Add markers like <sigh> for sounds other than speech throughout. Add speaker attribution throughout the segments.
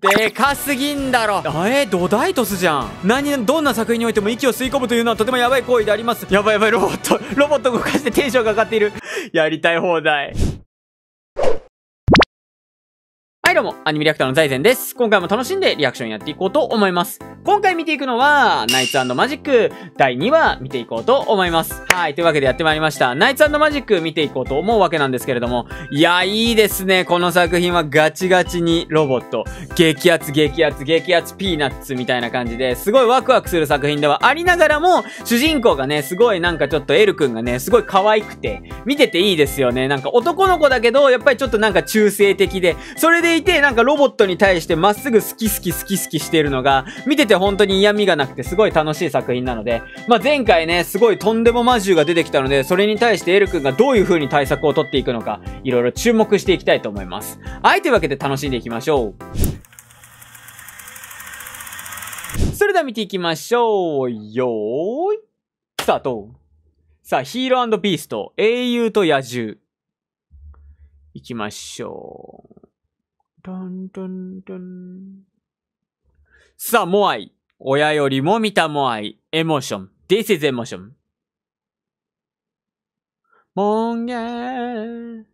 Speaker 1: でかすぎんだろえー、土台トスじゃん何どんな作品においても息を吸い込むというのはとてもやばい行為でありますやばいやばいロボットロボット動かしてテンションが上がっているやりたい放題はいどうも、アニメリアクターの財前です。今回も楽しんでリアクションやっていこうと思います。今回見ていくのは、ナイツマジック第2話見ていこうと思います。はい。というわけでやってまいりました。ナイツマジック見ていこうと思うわけなんですけれども、いや、いいですね。この作品はガチガチにロボット、激アツ、激アツ、激アツピーナッツみたいな感じで、すごいワクワクする作品ではありながらも、主人公がね、すごいなんかちょっとエル君がね、すごい可愛くて、見てていいですよね。なんか男の子だけど、やっぱりちょっとなんか中性的で、それでいて、なんかロボットに対してまっすぐ好き好き好き好きしてるのが、見ててて本当に嫌味がなくてすごい楽しい作品なので、まあ、前回ね、すごいとんでも魔獣が出てきたので、それに対してエル君がどういう風に対策を取っていくのか、いろいろ注目していきたいと思います。はい、というわけで楽しんでいきましょう。それでは見ていきましょう。よーい、スタート。さあ、ヒーロービースト、英雄と野獣。いきましょう。ドンドンドン。さあ、もあい。親よりも見たもあい。エモーション。This is emotion. もんげー。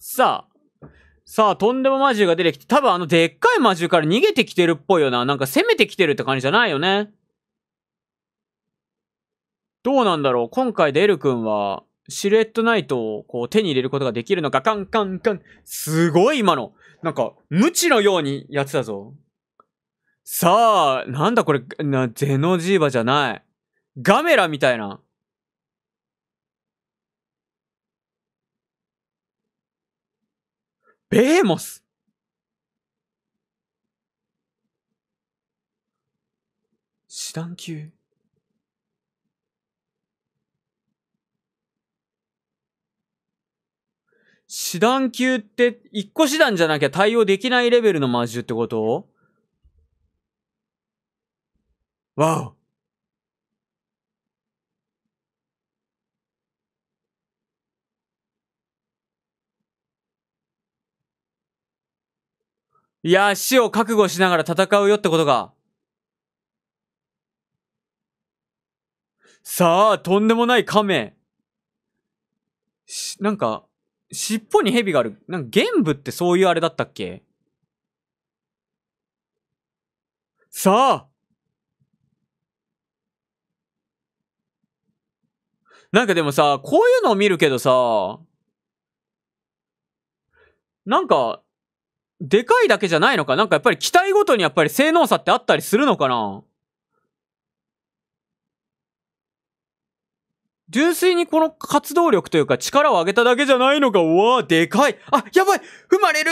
Speaker 1: さあ。さあ、とんでも魔獣が出てきて、多分あのでっかい魔獣から逃げてきてるっぽいよな。なんか攻めてきてるって感じじゃないよね。どうなんだろう今回でエル君は、シルエットナイトをこう手に入れることができるのか、カンカンカン。すごい今の。なんか、無知のようにやってたぞ。さあ、なんだこれ、な、ゼノジーバじゃない。ガメラみたいな。ベーモス師団級師団級って、一個師団じゃなきゃ対応できないレベルの魔獣ってことわおいや、死を覚悟しながら戦うよってことか。さあ、とんでもない亀。し、なんか、尻尾に蛇がある。なんか、玄武ってそういうあれだったっけさあなんかでもさ、こういうのを見るけどさ、なんか、でかいだけじゃないのかなんかやっぱり機体ごとにやっぱり性能差ってあったりするのかな純粋にこの活動力というか力を上げただけじゃないのか。うわでかい。あ、やばい踏まれる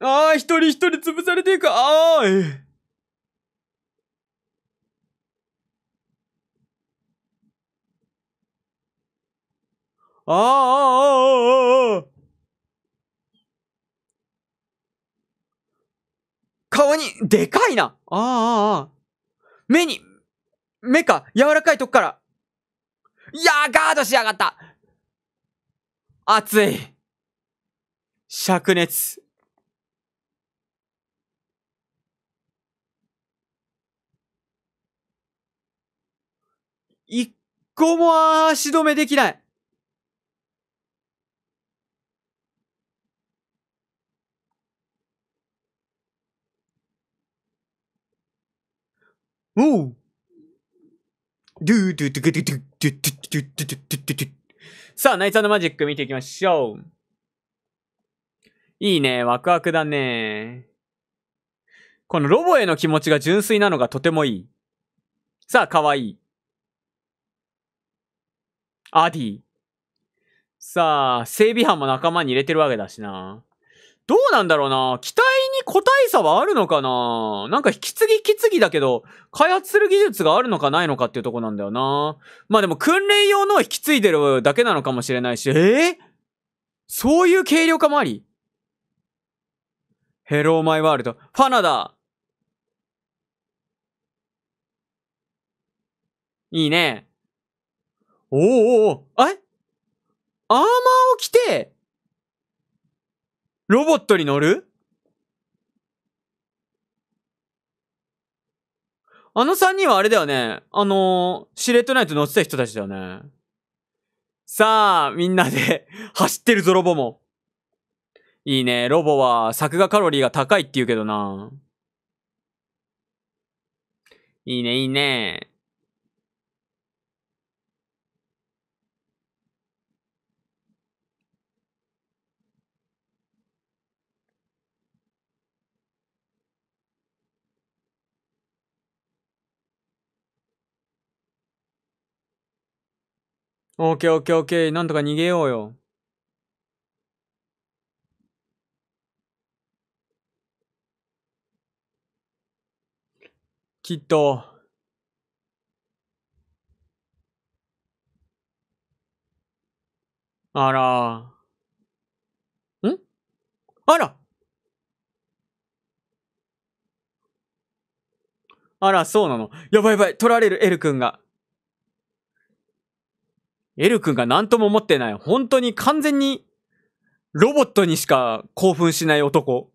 Speaker 1: あー、一人一人潰されていく。ああ、あー、ああ、ああ、あーああ。顔に、でかいなああ、ああ。目に、目か、柔らかいとこから。いやー、ガードしやがった熱い。灼熱。一個も足止めできない。おうドゥドゥドゥドゥドゥドゥドゥドゥドゥドゥドゥドゥドゥさあ、ナイツマジック見ていきましょう。いいね。ワクワクだね。このロボへの気持ちが純粋なのがとてもいい。さあ、かわいい。アディ。さあ、整備班も仲間に入れてるわけだしな。どうなんだろうな鍛個体差はあるのかななんか引き継ぎ引き継ぎだけど、開発する技術があるのかないのかっていうとこなんだよな。まあでも訓練用の引き継いでるだけなのかもしれないし、えー、そういう軽量化もありヘローマイワールド。ファナだいいね。おーおおえアーマーを着て、ロボットに乗るあの3人はあれだよね。あのー、シレットナイト乗ってた人たちだよね。さあ、みんなで <laughs> 走ってるぞ、ロボも。いいね。ロボは作画カロリーが高いって言うけどな。いいね、いいね。オーケーオーケーオーケー。なんとか逃げようよ。きっと。あら。んあらあら、そうなの。やばいやばい、取られる、エル君が。エル君が何とも思ってない。本当に完全にロボットにしか興奮しない男。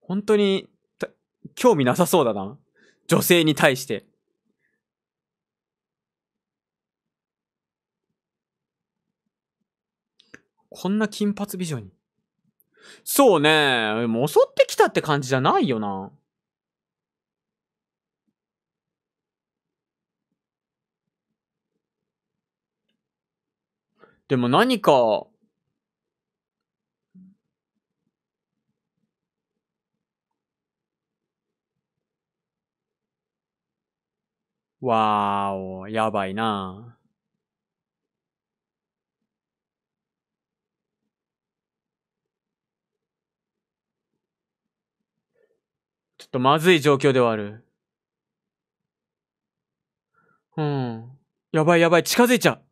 Speaker 1: 本当に、興味なさそうだな。女性に対して。こんな金髪美女に。そうね。襲ってきたって感じじゃないよな。でも何か、わーお、やばいなちょっとまずい状況ではある。うん。やばいやばい、近づいちゃう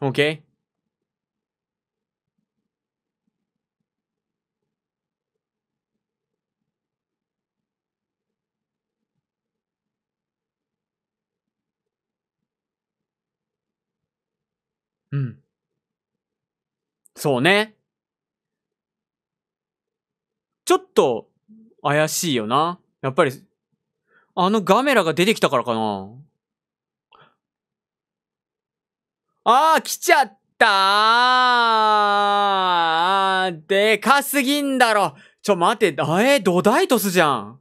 Speaker 1: o k うん。そうね。ちょっと怪しいよな。やっぱり、あのガメラが出てきたからかな。ああ、来ちゃったーでかすぎんだろちょ、待って、あえ、土台トスじゃん。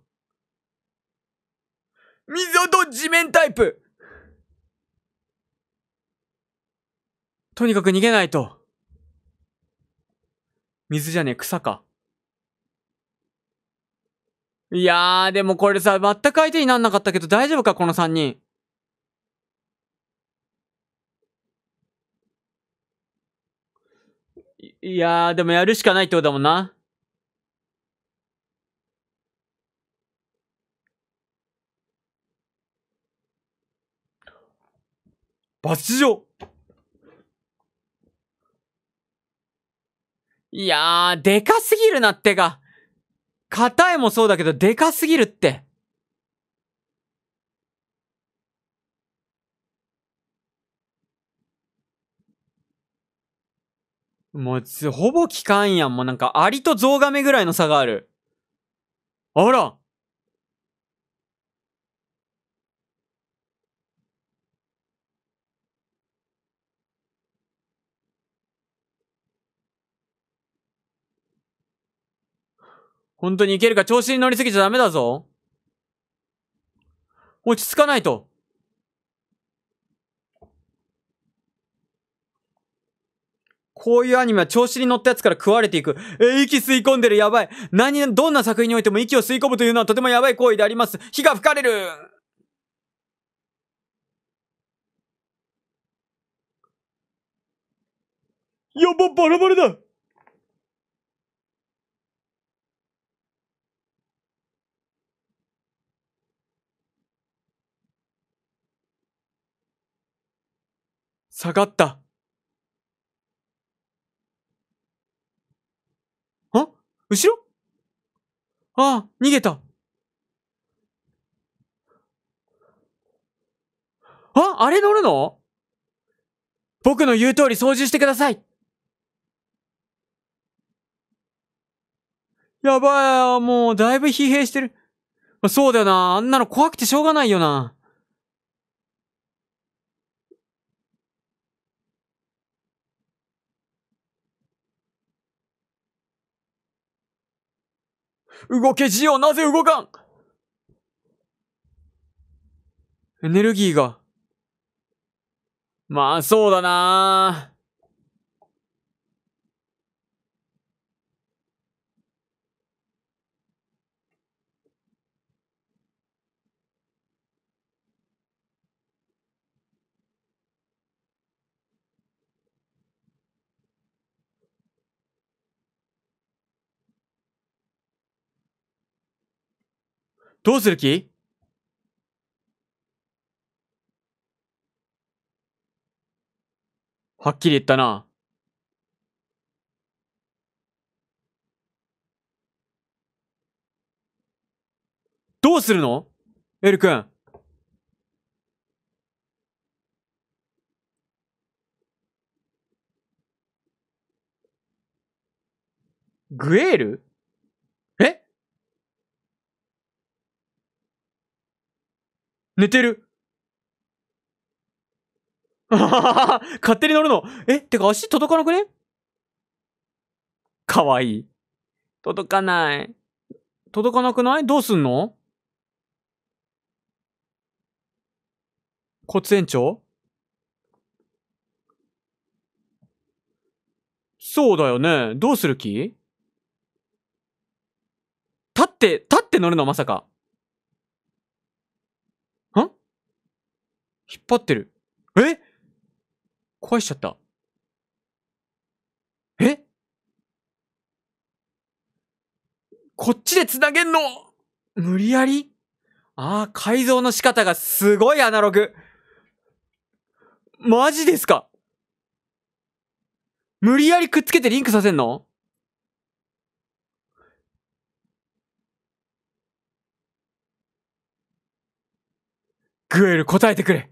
Speaker 1: 水音地面タイプとにかく逃げないと。水じゃねえ、草か。いやー、でもこれさ、全く相手になんなかったけど大丈夫かこの三人。いやー、でもやるしかないってことだもんな。バスいやー、でかすぎるなってか。硬いもそうだけど、でかすぎるって。もう、ほぼ効かんやん。もうなんか、アリとゾウガメぐらいの差がある。あら本当にいけるか調子に乗りすぎちゃダメだぞ。落ち着かないと。こういうアニメは調子に乗ったやつから食われていく。えー、息吸い込んでる、やばい。何、どんな作品においても息を吸い込むというのはとてもやばい行為であります。火が吹かれるやば、バラバラだ下がった。後ろああ、逃げた。あ、あれ乗るの僕の言う通り操縦してください。やばい、もうだいぶ疲弊してる。そうだよな。あんなの怖くてしょうがないよな。動けジオなぜ動かんエネルギーが。まあそうだなどうする気はっきり言ったな。どうするのエル君。グエール寝てる。<laughs> 勝手に乗るの。え、てか足届かなくねかわいい。届かない。届かなくないどうすんの骨延長そうだよね。どうする気立って、立って乗るのまさか。引っ張ってる。え壊しちゃった。えこっちで繋げんの無理やりああ、改造の仕方がすごいアナログ。マジですか無理やりくっつけてリンクさせんのグエル答えてくれ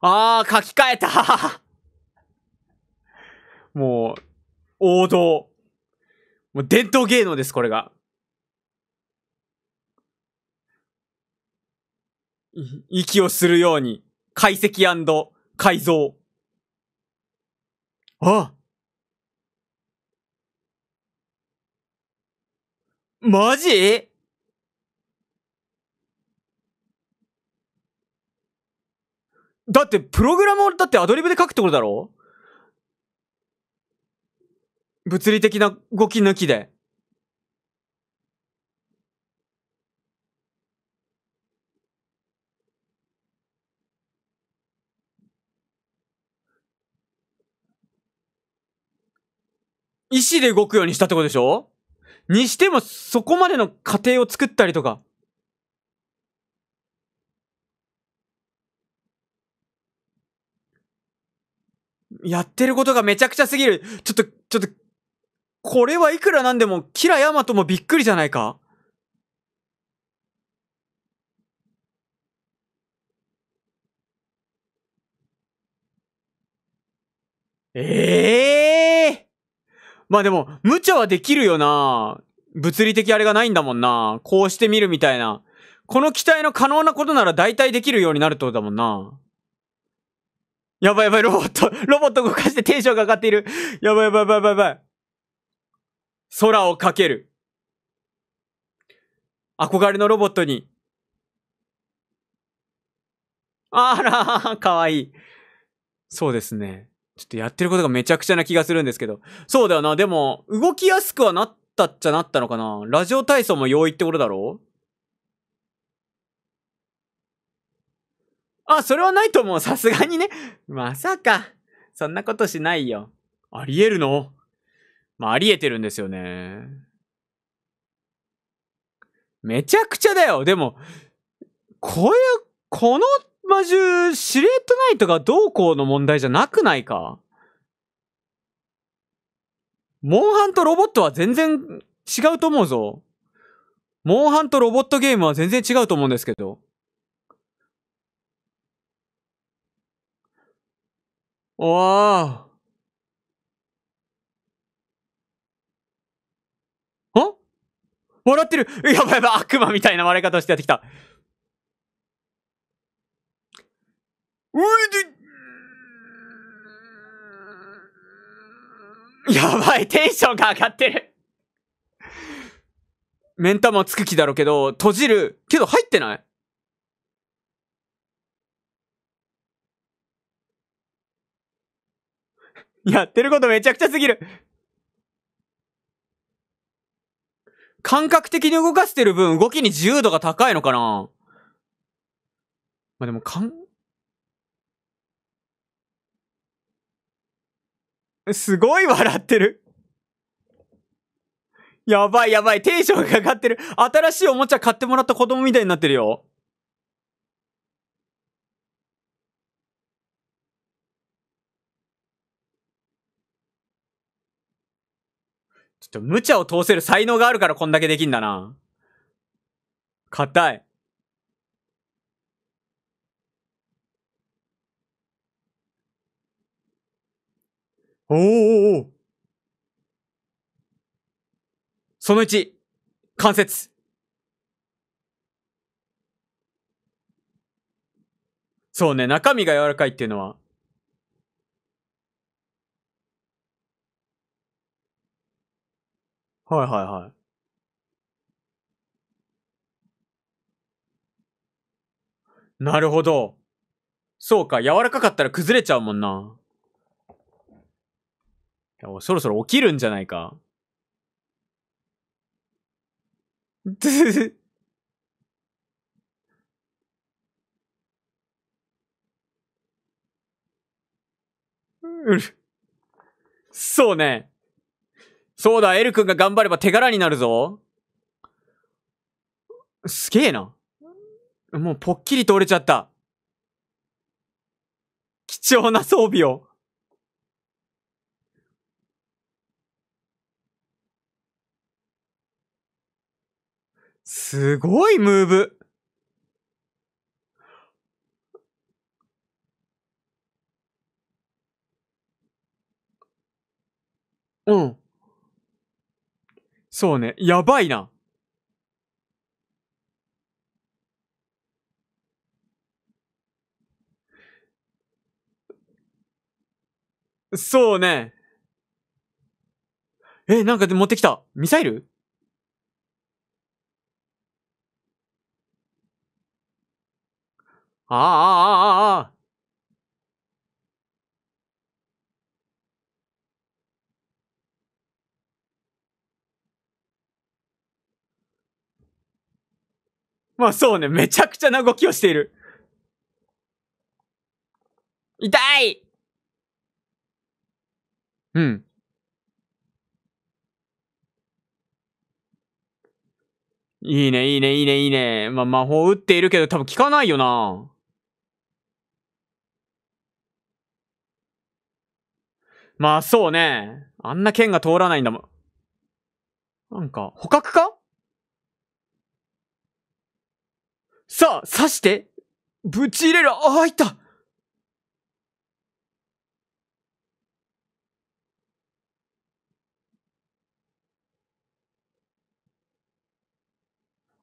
Speaker 1: ああ、書き換えた <laughs> もう、王道。もう伝統芸能です、これが。息をするように、解析改造。あマジだって、プログラムをだってアドリブで書くってことだろ物理的な動き抜きで。意志で動くようにしたってことでしょにしても、そこまでの過程を作ったりとか。やってることがめちゃくちゃすぎる。ちょっと、ちょっと、これはいくらなんでも、キラヤマトもびっくりじゃないかええー、まあでも、無茶はできるよな。物理的あれがないんだもんな。こうしてみるみたいな。この機体の可能なことなら大体できるようになるってことだもんな。やばいやばい、ロボット、<laughs> ロボット動かしてテンションが上がっている。やばいやばいやばいやばいやばい。空をかける。憧れのロボットに。あら、かわいい。そうですね。ちょっとやってることがめちゃくちゃな気がするんですけど。そうだよな。でも、動きやすくはなったっちゃなったのかな。ラジオ体操も容易ってことだろあ、それはないと思う。さすがにね。まさか。そんなことしないよ。ありえるのまあ、あり得てるんですよね。めちゃくちゃだよ。でも、こういう、この魔獣、シレットナイトがどうこうの問題じゃなくないかモンハンとロボットは全然違うと思うぞ。モンハンとロボットゲームは全然違うと思うんですけど。ああ。ん笑ってる <laughs> やばいやばい悪魔みたいな笑い方してやってきた。ういで、やばいテンションが上がってる <laughs> 目ん玉つく気だろうけど、閉じる。けど入ってない <laughs> やってることめちゃくちゃすぎる。感覚的に動かしてる分、動きに自由度が高いのかなまあ、でも、かん、すごい笑ってる。やばいやばい、テンションが上がってる。新しいおもちゃ買ってもらった子供みたいになってるよ。ちょっと無茶を通せる才能があるからこんだけできんだな。硬い。おーおおその1、関節。そうね、中身が柔らかいっていうのははいはいはい。なるほど。そうか、柔らかかったら崩れちゃうもんな。いやそろそろ起きるんじゃないか。<laughs> そうね。そうだ、エル君が頑張れば手柄になるぞ。すげえな。もうぽっきりと折れちゃった。貴重な装備を。すごいムーブ。うん。そうね。やばいな。そうね。え、なんかで持ってきた。ミサイルああああああ。まあそうね、めちゃくちゃな動きをしている。痛いうん。いいね、いいね、いいね、いいね。まあ、魔法打っているけど多分効かないよな。まあ、そうね。あんな剣が通らないんだもん。なんか、捕獲かさあ、刺してぶち入れるあ、入った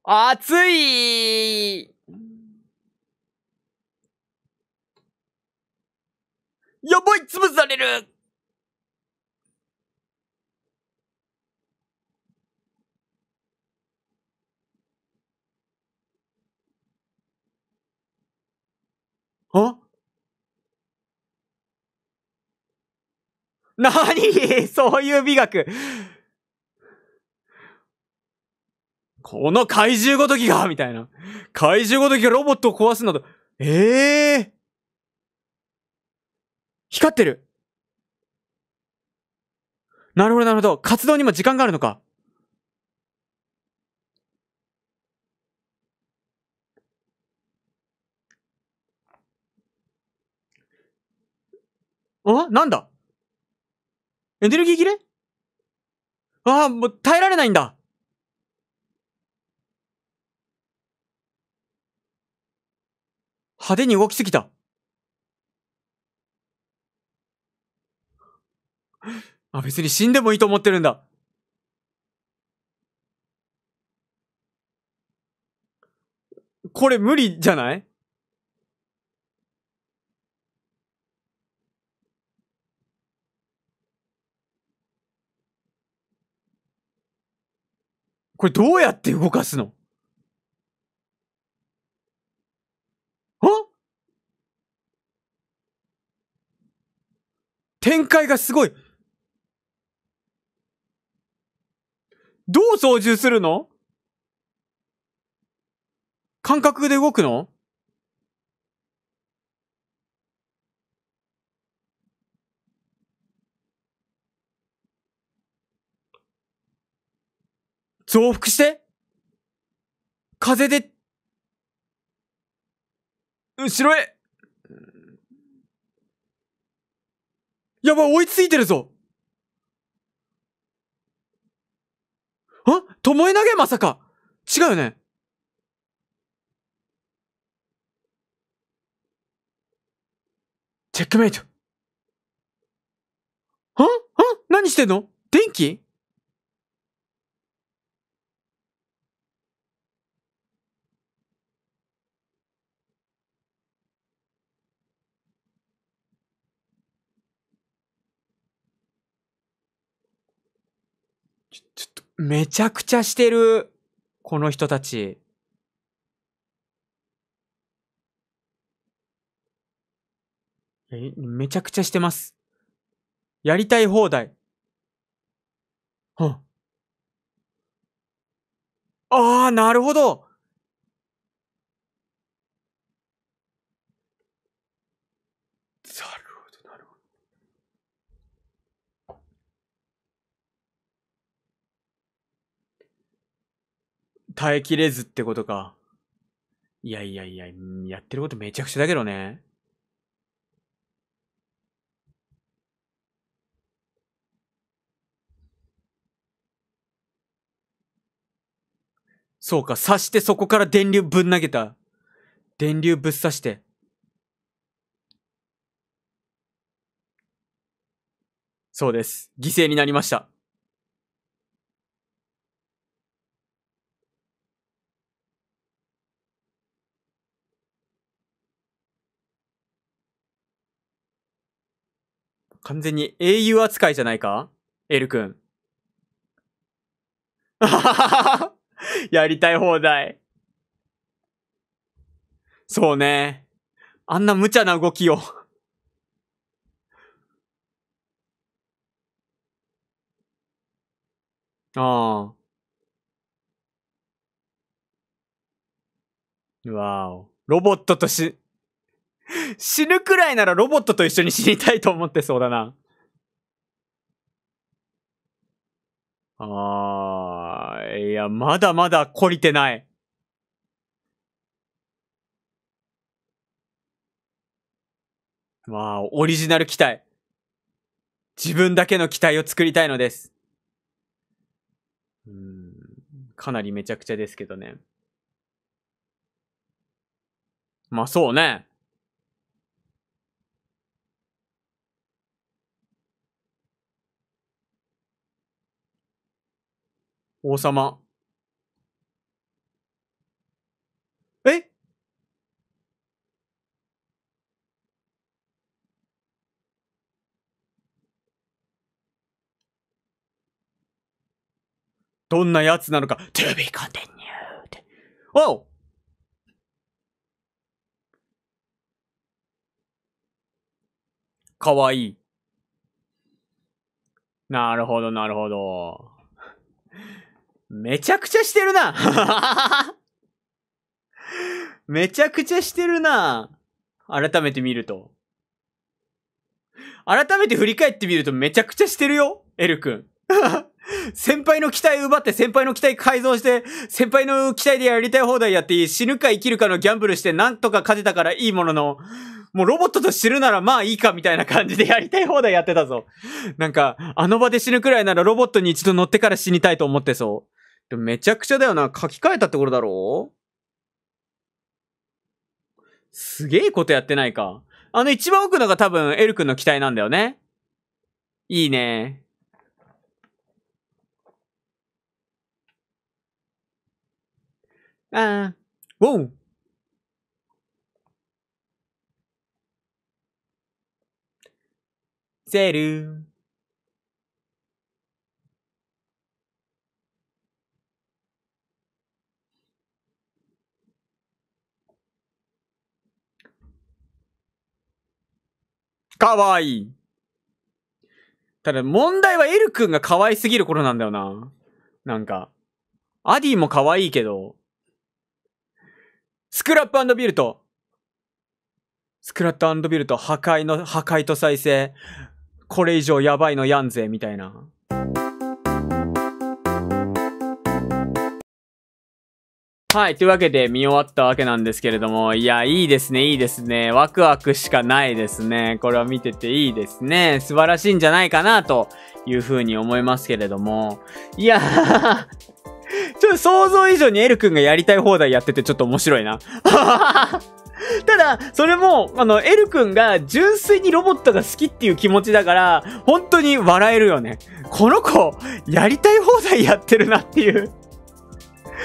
Speaker 1: 熱いやばい潰されるあに <laughs> <laughs> そういう美学この怪獣ごときがみたいな。怪獣ごときがロボットを壊すなど。ええー、光ってるなるほど、なるほど。活動にも時間があるのか。あなんだエネルギー切れああ、もう耐えられないんだ。派手に動きすぎた。あ、別に死んでもいいと思ってるんだ。これ無理じゃないこれどうやって動かすのあ展開がすごいどう操縦するの感覚で動くの増幅して風で、後ろへやばい、追いついてるぞあともえ投げまさか違うよねチェックメイト。んん何してんの電気めちゃくちゃしてる。この人たち。めちゃくちゃしてます。やりたい放題。はああ、なるほど耐えきれずってことか。いやいやいや、やってることめちゃくちゃだけどね。そうか、刺してそこから電流ぶん投げた。電流ぶっ刺して。そうです。犠牲になりました。完全に英雄扱いじゃないかエル君。あはははやりたい放題。そうね。あんな無茶な動きをああ。わお。ロボットとし、<laughs> 死ぬくらいならロボットと一緒に死にたいと思ってそうだな。あー、いや、まだまだ懲りてない。まあ、オリジナル機体。自分だけの機体を作りたいのです。うん、かなりめちゃくちゃですけどね。まあそうね。王様。えどんなやつなのか To be continued おうかわいい。なるほど、なるほど。めちゃくちゃしてるなめちゃくちゃしてるな改めて見ると。改めて振り返ってみるとめちゃくちゃしてるよエル君。先輩の期待奪って先輩の期待改造して、先輩の期待でやりたい放題やっていい、死ぬか生きるかのギャンブルしてなんとか勝てたからいいものの、もうロボットと死ぬならまあいいかみたいな感じでやりたい放題やってたぞ。なんか、あの場で死ぬくらいならロボットに一度乗ってから死にたいと思ってそう。でもめちゃくちゃだよな。書き換えたってことだろすげえことやってないか。あの一番奥のが多分エル君の機体なんだよね。いいね。ああ、ウォンセルかわいい。ただ問題はエル君が可愛すぎる頃なんだよな。なんか。アディも可愛いけど。スクラップビルト。スクラップビルト、破壊の、破壊と再生。これ以上やばいのやんぜ、みたいな。はい、というわけで見終わったわけなんですけれども、いや、いいですね、いいですね。ワクワクしかないですね。これは見てていいですね。素晴らしいんじゃないかな、というふうに思いますけれども。いや <laughs> ちょっと想像以上にエル君がやりたい放題やっててちょっと面白いな。<laughs> ただ、それも、あの、エル君が純粋にロボットが好きっていう気持ちだから、本当に笑えるよね。この子、やりたい放題やってるなっていう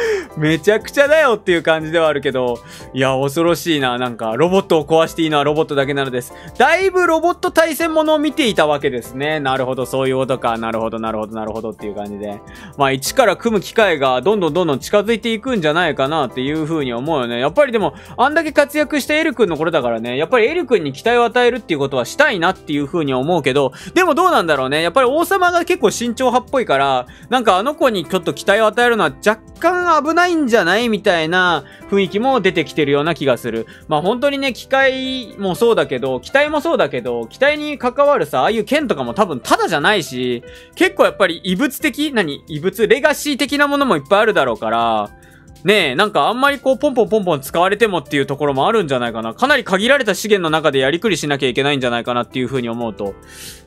Speaker 1: <laughs> めちゃくちゃだよっていう感じではあるけど、いや、恐ろしいな。なんか、ロボットを壊していいのはロボットだけなのです。だいぶロボット対戦ものを見ていたわけですね。なるほど、そういうことか。なるほど、なるほど、なるほどっていう感じで。まあ、一から組む機会がどんどんどんどん近づいていくんじゃないかなっていう風に思うよね。やっぱりでも、あんだけ活躍したエル君の頃だからね、やっぱりエル君に期待を与えるっていうことはしたいなっていう風に思うけど、でもどうなんだろうね。やっぱり王様が結構慎重派っぽいから、なんかあの子にちょっと期待を与えるのは若干危ないんじゃないみたいな雰囲気も出てきてるような気がする。まあ本当にね、機械もそうだけど、機体もそうだけど、機体に関わるさ、ああいう剣とかも多分ただじゃないし、結構やっぱり異物的何異物レガシー的なものもいっぱいあるだろうから、ねえ、なんかあんまりこう、ポンポンポンポン使われてもっていうところもあるんじゃないかな。かなり限られた資源の中でやりくりしなきゃいけないんじゃないかなっていう風に思うと、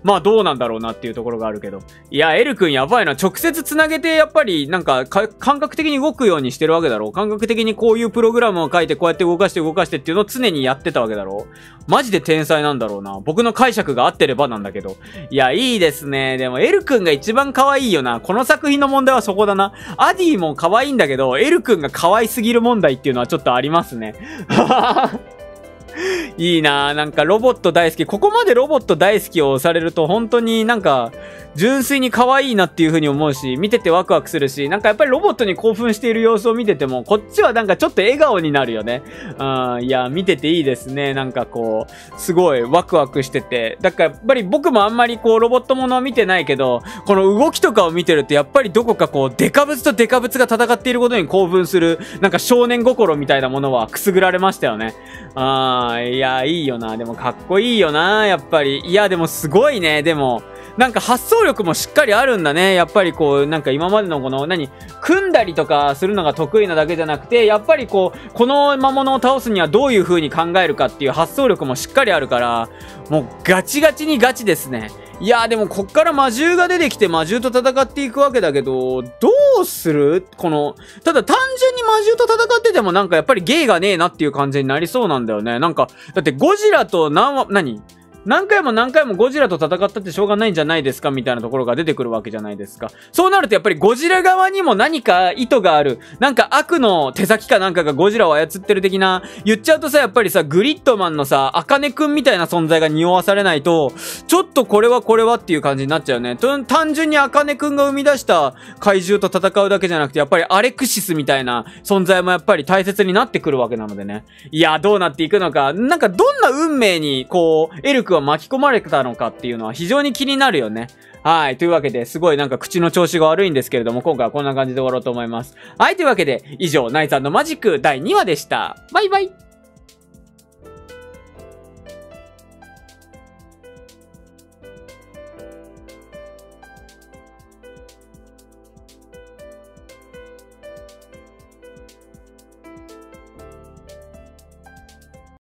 Speaker 1: まあどうなんだろうなっていうところがあるけど。いや、エル君やばいな。直接繋げて、やっぱりなんか感覚的に動くようにしてるわけだろう。感覚的にこういうプログラムを書いて、こうやって動かして動かしてっていうのを常にやってたわけだろマジで天才なんだろうな。僕の解釈が合ってればなんだけど。いや、いいですね。でも、エル君が一番可愛いよな。この作品の問題はそこだな。アディも可愛いんだけど、エル君が可愛すぎる問題っていうのはちょっとありますね。<laughs> いいなぁ。なんかロボット大好き。ここまでロボット大好きをされると本当になんか純粋に可愛いなっていう風に思うし、見ててワクワクするし、なんかやっぱりロボットに興奮している様子を見てても、こっちはなんかちょっと笑顔になるよね。うん、いや、見てていいですね。なんかこう、すごいワクワクしてて。だからやっぱり僕もあんまりこうロボットものは見てないけど、この動きとかを見てるとやっぱりどこかこう、デカブツとデカブツが戦っていることに興奮する、なんか少年心みたいなものはくすぐられましたよね。あーいや、いいよな。でもかっこいいよな。やっぱり。いや、でもすごいね。でも、なんか発想力もしっかりあるんだね。やっぱりこう、なんか今までのこの、何、組んだりとかするのが得意なだけじゃなくて、やっぱりこう、この魔物を倒すにはどういう風に考えるかっていう発想力もしっかりあるから、もうガチガチにガチですね。いやでもこっから魔獣が出てきて魔獣と戦っていくわけだけど、どうするこの、ただ単純に魔獣と戦っててもなんかやっぱり芸がねえなっていう感じになりそうなんだよね。なんか、だってゴジラと何は、何何回も何回もゴジラと戦ったってしょうがないんじゃないですかみたいなところが出てくるわけじゃないですか。そうなるとやっぱりゴジラ側にも何か意図がある、なんか悪の手先かなんかがゴジラを操ってる的な、言っちゃうとさ、やっぱりさ、グリッドマンのさ、アカネくんみたいな存在が匂わされないと、ちょっとこれはこれはっていう感じになっちゃうね。と単純にアカネくんが生み出した怪獣と戦うだけじゃなくて、やっぱりアレクシスみたいな存在もやっぱり大切になってくるわけなのでね。いや、どうなっていくのか。なんかどんな運命に、こう、エル君は巻き込まれたのかっていうのは非常に気になるよね。はい。というわけで、すごいなんか口の調子が悪いんですけれども、今回はこんな感じで終わろうと思います。はい。というわけで、以上、ナイツマジック第2話でした。バイバイ